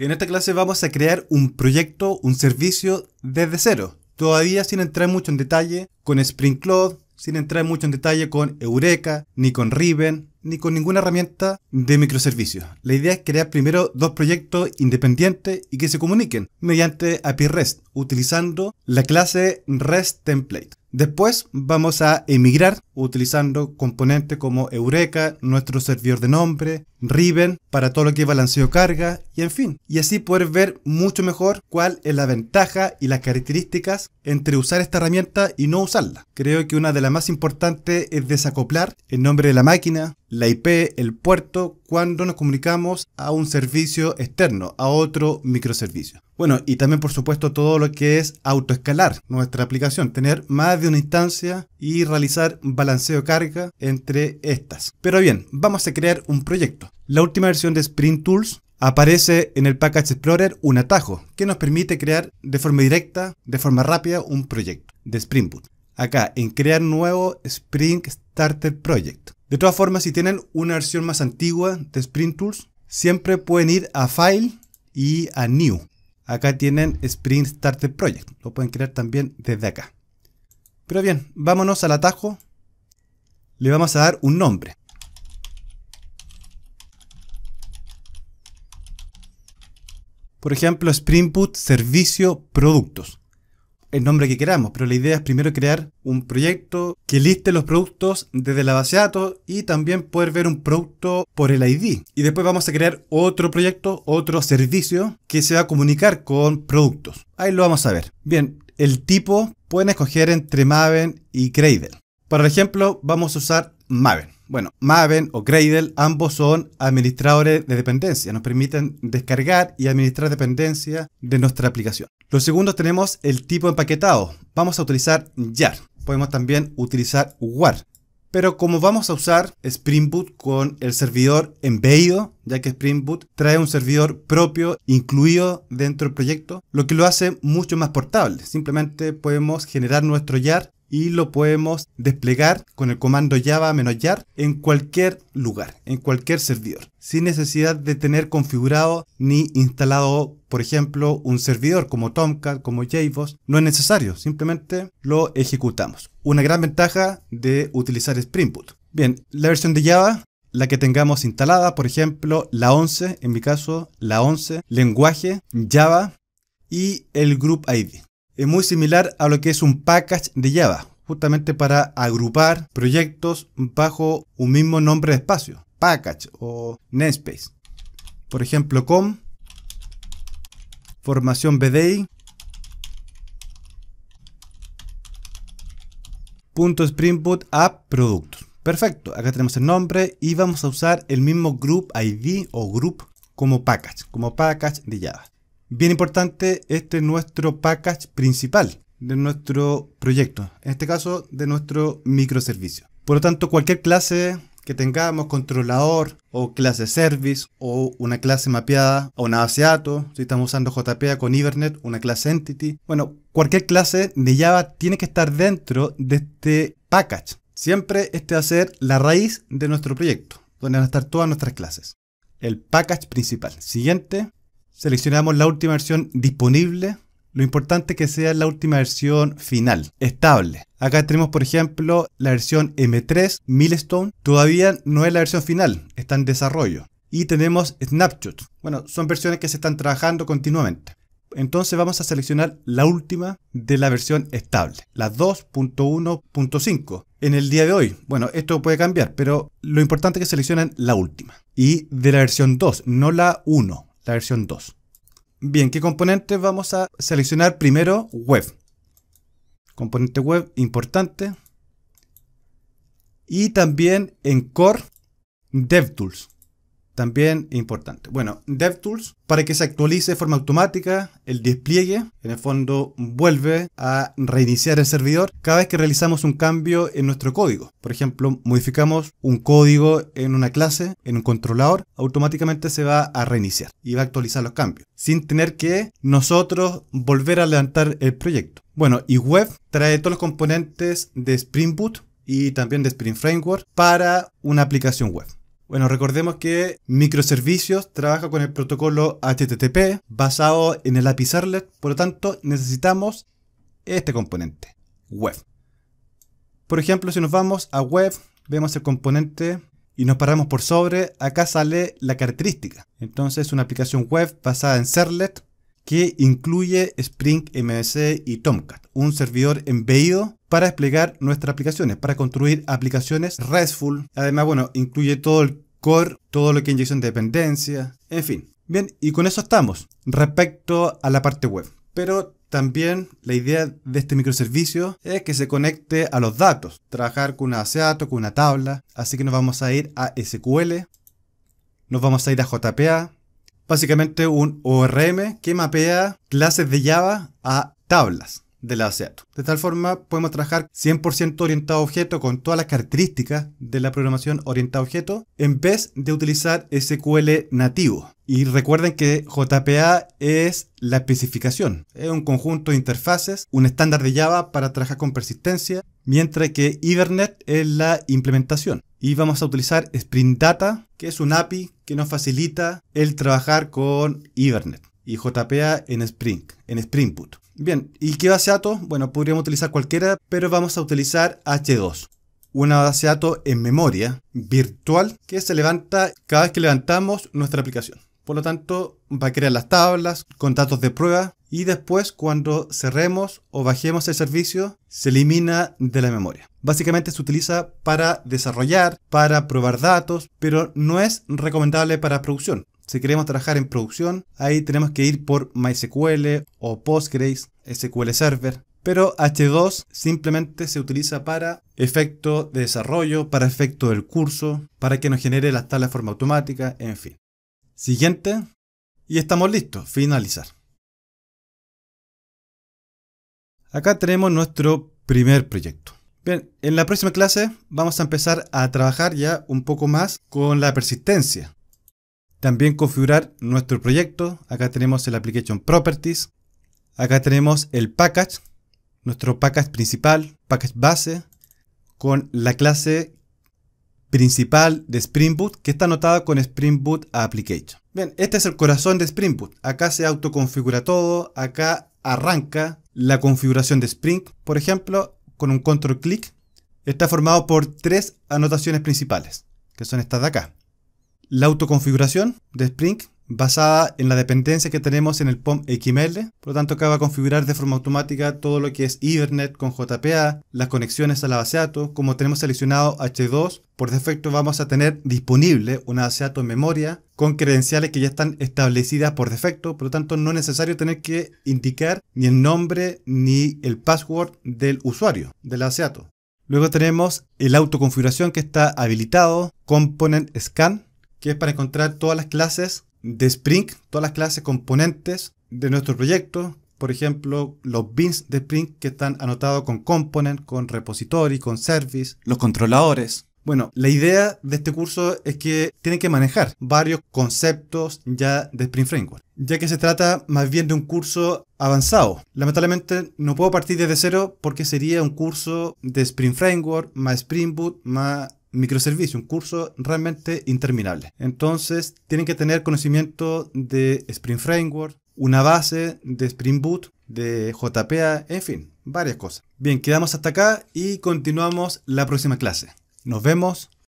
En esta clase vamos a crear un proyecto, un servicio desde cero. Todavía sin entrar mucho en detalle con Spring Cloud, sin entrar mucho en detalle con Eureka, ni con Ribbon, ni con ninguna herramienta de microservicios. La idea es crear primero dos proyectos independientes y que se comuniquen mediante API REST, utilizando la clase REST Template. Después vamos a emigrar utilizando componentes como Eureka, nuestro servidor de nombre, Riven para todo lo que es balanceo carga y en fin. Y así poder ver mucho mejor cuál es la ventaja y las características entre usar esta herramienta y no usarla. Creo que una de las más importantes es desacoplar el nombre de la máquina, la IP, el puerto, cuando nos comunicamos a un servicio externo, a otro microservicio. Bueno, y también por supuesto todo lo que es autoescalar nuestra aplicación, tener más de una instancia y realizar balanceo de carga entre estas. Pero bien, vamos a crear un proyecto. La última versión de Spring Tools aparece en el Package Explorer un atajo que nos permite crear de forma directa, de forma rápida, un proyecto de Spring Boot. Acá en crear nuevo Spring Starter Project. De todas formas, si tienen una versión más antigua de Sprint Tools, siempre pueden ir a File y a New. Acá tienen Sprint Started Project. Lo pueden crear también desde acá. Pero bien, vámonos al atajo. Le vamos a dar un nombre. Por ejemplo, Sprint Boot Servicio Productos el nombre que queramos, pero la idea es primero crear un proyecto que liste los productos desde la base de datos y también poder ver un producto por el ID. Y después vamos a crear otro proyecto, otro servicio que se va a comunicar con productos. Ahí lo vamos a ver. Bien, el tipo pueden escoger entre Maven y Gradle. Por ejemplo, vamos a usar Maven. Bueno, Maven o Gradle ambos son administradores de dependencia, nos permiten descargar y administrar dependencia de nuestra aplicación. Lo segundo tenemos el tipo empaquetado. Vamos a utilizar YAR. Podemos también utilizar WAR. Pero como vamos a usar Spring Boot con el servidor embebido, ya que Spring Boot trae un servidor propio incluido dentro del proyecto, lo que lo hace mucho más portable. Simplemente podemos generar nuestro YAR y lo podemos desplegar con el comando java-yar en cualquier lugar, en cualquier servidor, sin necesidad de tener configurado ni instalado, por ejemplo, un servidor como Tomcat, como JBoss, no es necesario, simplemente lo ejecutamos. Una gran ventaja de utilizar Spring Boot. Bien, la versión de Java la que tengamos instalada, por ejemplo, la 11, en mi caso, la 11, lenguaje, Java y el group ID es muy similar a lo que es un package de Java, justamente para agrupar proyectos bajo un mismo nombre de espacio, package o namespace. Por ejemplo, com, formación punto Spring App Productos. Perfecto, acá tenemos el nombre y vamos a usar el mismo group ID o group como package, como package de Java. Bien importante, este es nuestro package principal de nuestro proyecto, en este caso de nuestro microservicio. Por lo tanto, cualquier clase que tengamos, controlador o clase service o una clase mapeada o una base de datos, si estamos usando JPA con Ibernet, una clase entity, bueno, cualquier clase de Java tiene que estar dentro de este package. Siempre este va a ser la raíz de nuestro proyecto, donde van a estar todas nuestras clases. El package principal. Siguiente, Seleccionamos la última versión disponible. Lo importante es que sea la última versión final, estable. Acá tenemos, por ejemplo, la versión M3 Milestone. Todavía no es la versión final, está en desarrollo. Y tenemos Snapshot. Bueno, son versiones que se están trabajando continuamente. Entonces vamos a seleccionar la última de la versión estable, la 2.1.5. En el día de hoy, bueno, esto puede cambiar, pero lo importante es que seleccionen la última. Y de la versión 2, no la 1, la versión 2. Bien, ¿qué componentes vamos a seleccionar? Primero, web. Componente web importante. Y también en core, DevTools. También importante. Bueno, DevTools, para que se actualice de forma automática el despliegue, en el fondo vuelve a reiniciar el servidor cada vez que realizamos un cambio en nuestro código. Por ejemplo, modificamos un código en una clase, en un controlador, automáticamente se va a reiniciar y va a actualizar los cambios, sin tener que nosotros volver a levantar el proyecto. Bueno, y web trae todos los componentes de Spring Boot y también de Spring Framework para una aplicación web. Bueno, recordemos que microservicios trabaja con el protocolo HTTP basado en el API SERLET. por lo tanto necesitamos este componente, web. Por ejemplo, si nos vamos a web, vemos el componente y nos paramos por sobre, acá sale la característica. Entonces, una aplicación web basada en SERLET que incluye Spring MVC y Tomcat, un servidor embebido para desplegar nuestras aplicaciones, para construir aplicaciones RESTful. Además, bueno, incluye todo el core, todo lo que es inyección de dependencia, en fin. Bien, y con eso estamos respecto a la parte web. Pero también la idea de este microservicio es que se conecte a los datos, trabajar con una datos con una tabla. Así que nos vamos a ir a SQL, nos vamos a ir a JPA, básicamente un ORM que mapea clases de Java a tablas de la e De tal forma, podemos trabajar 100% orientado a objeto con todas las características de la programación orientada a objeto en vez de utilizar SQL nativo. Y recuerden que JPA es la especificación, es un conjunto de interfaces, un estándar de Java para trabajar con persistencia, mientras que Hibernate es la implementación. Y vamos a utilizar Spring Data, que es un API que nos facilita el trabajar con Hibernate y JPA en Spring, en Spring Boot. Bien, ¿y qué base de datos? Bueno, podríamos utilizar cualquiera, pero vamos a utilizar H2 una base de datos en memoria virtual que se levanta cada vez que levantamos nuestra aplicación. Por lo tanto, va a crear las tablas con datos de prueba y después cuando cerremos o bajemos el servicio se elimina de la memoria. Básicamente se utiliza para desarrollar, para probar datos, pero no es recomendable para producción. Si queremos trabajar en producción, ahí tenemos que ir por MySQL o Postgres, SQL Server. Pero H2 simplemente se utiliza para efecto de desarrollo, para efecto del curso, para que nos genere las tablas de forma automática, en fin. Siguiente. Y estamos listos. Finalizar. Acá tenemos nuestro primer proyecto. Bien, en la próxima clase vamos a empezar a trabajar ya un poco más con la persistencia. También configurar nuestro proyecto. Acá tenemos el Application Properties. Acá tenemos el Package, nuestro Package principal, Package base, con la clase principal de Spring Boot que está anotada con Spring Boot Application. Bien, este es el corazón de Spring Boot. Acá se autoconfigura todo, acá arranca la configuración de Spring, por ejemplo, con un control clic. Está formado por tres anotaciones principales, que son estas de acá. La autoconfiguración de Spring basada en la dependencia que tenemos en el POM XML. Por lo tanto, acá va a configurar de forma automática todo lo que es Ethernet con JPA, las conexiones a la base datos. Como tenemos seleccionado H2, por defecto vamos a tener disponible una base datos en memoria con credenciales que ya están establecidas por defecto. Por lo tanto, no es necesario tener que indicar ni el nombre ni el password del usuario de la base datos. Luego tenemos el autoconfiguración que está habilitado, Component Scan, que es para encontrar todas las clases de Spring, todas las clases componentes de nuestro proyecto, por ejemplo, los bins de Spring que están anotados con component, con repository, con service, los controladores. Bueno, la idea de este curso es que tienen que manejar varios conceptos ya de Spring Framework, ya que se trata más bien de un curso avanzado. Lamentablemente no puedo partir desde cero porque sería un curso de Spring Framework más Spring Boot más microservicio, un curso realmente interminable. Entonces, tienen que tener conocimiento de Spring Framework, una base de Spring Boot, de JPA, en fin, varias cosas. Bien, quedamos hasta acá y continuamos la próxima clase. Nos vemos.